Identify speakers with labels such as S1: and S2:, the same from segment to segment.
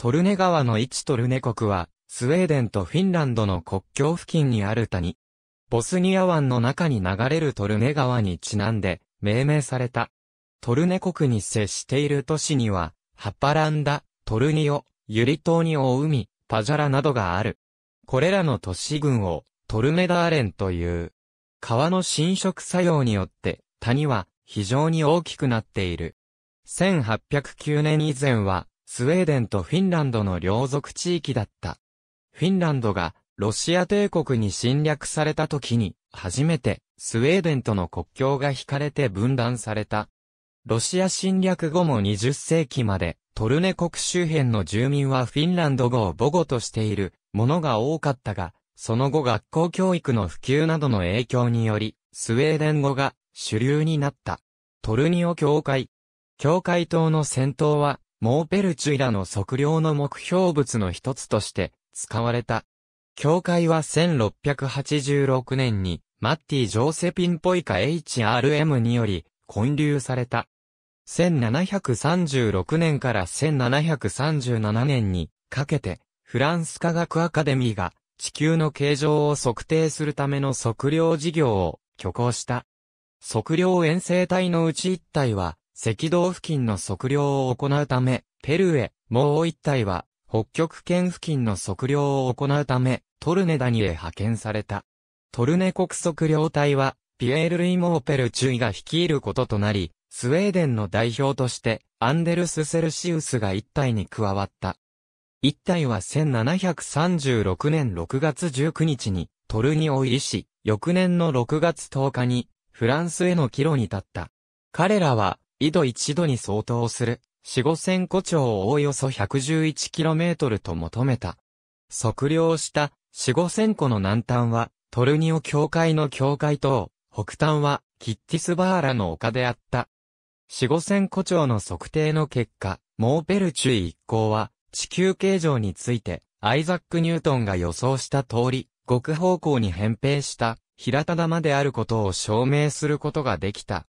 S1: トルネ川の位置トルネ国は、スウェーデンとフィンランドの国境付近にある谷。ボスニア湾の中に流れるトルネ川にちなんで、命名された。トルネ国に接している都市には、ハッパランダ、トルニオ、ユリトーニオ海、パジャラなどがある。これらの都市群を、トルメダーレンという。川の侵食作用によって、谷は非常に大きくなっている。1809年以前は、スウェーデンとフィンランドの領属地域だった。フィンランドがロシア帝国に侵略された時に、初めてスウェーデンとの国境が引かれて分断された。ロシア侵略後も20世紀まで、トルネ国周辺の住民はフィンランド語を母語としているものが多かったが、その後学校教育の普及などの影響により、スウェーデン語が主流になった。トルニオ教会。教会党の戦闘は、モーペルチュイラの測量の目標物の一つとして使われた。教会は1686年にマッティ・ジョーセピン・ポイカ HRM により建立された。1736年から1737年にかけてフランス科学アカデミーが地球の形状を測定するための測量事業を挙行した。測量遠征隊のうち一体は赤道付近の測量を行うため、ペルーへ、もう一体は、北極圏付近の測量を行うため、トルネダニへ派遣された。トルネ国測量隊は、ピエール・ルイ・モーペル・注意が率いることとなり、スウェーデンの代表として、アンデルス・セルシウスが一体に加わった。一体は1736年6月19日に、トルニを入りし、翌年の6月10日に、フランスへの帰路に立った。彼らは、緯度1度に相当する、四五千個町をおおよそ 111km と求めた。測量した四五千個の南端は、トルニオ教会の教会と、北端はキッティスバーラの丘であった。四五千個町の測定の結果、モーペルチュイ一行は、地球形状について、アイザック・ニュートンが予想した通り、極方向に扁平した、平田玉であることを証明することができた。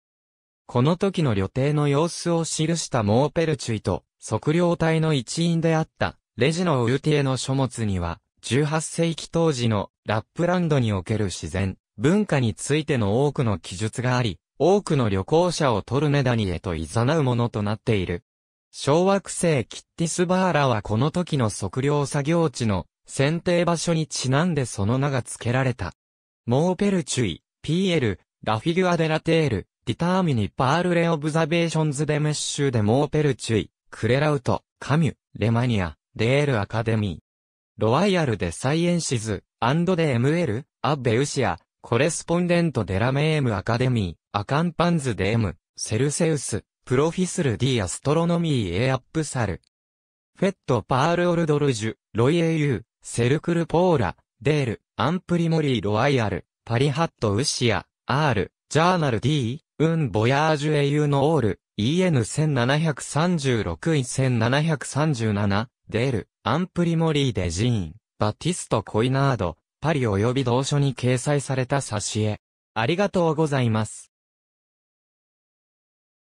S1: この時の旅程の様子を記したモーペルチュイと、測量隊の一員であった、レジノ・ウルティエの書物には、18世紀当時のラップランドにおける自然、文化についての多くの記述があり、多くの旅行者をトルネダニへと誘うものとなっている。小惑星キッティスバーラはこの時の測量作業地の選定場所にちなんでその名が付けられた。モーペルチュイ、ピエル、ラフィグアデラテール、ディターミニパールレオブザベーションズデメッシュデモーペルチュイ、クレラウト、カミュ、レマニア、デールアカデミー。ロワイヤルデサイエンシズ、アンドデエムエル、アベウシア、コレスポンデントデラメエムアカデミー、アカンパンズデエム、セルセウス、プロフィスルディアストロノミーエアップサル。フェットパールオルドルジュ、ロイエユー、セルクルポーラ、デール、アンプリモリーロワイヤル、パリハットウシア、アール、ジャーナルデ D、ン・ボヤージュエユ・ノ・オール、EN1736 1737、デール、アンプリモリーデジーン、バティスト・コイナード、パリ及び同書に掲載された挿絵。ありがとうございます。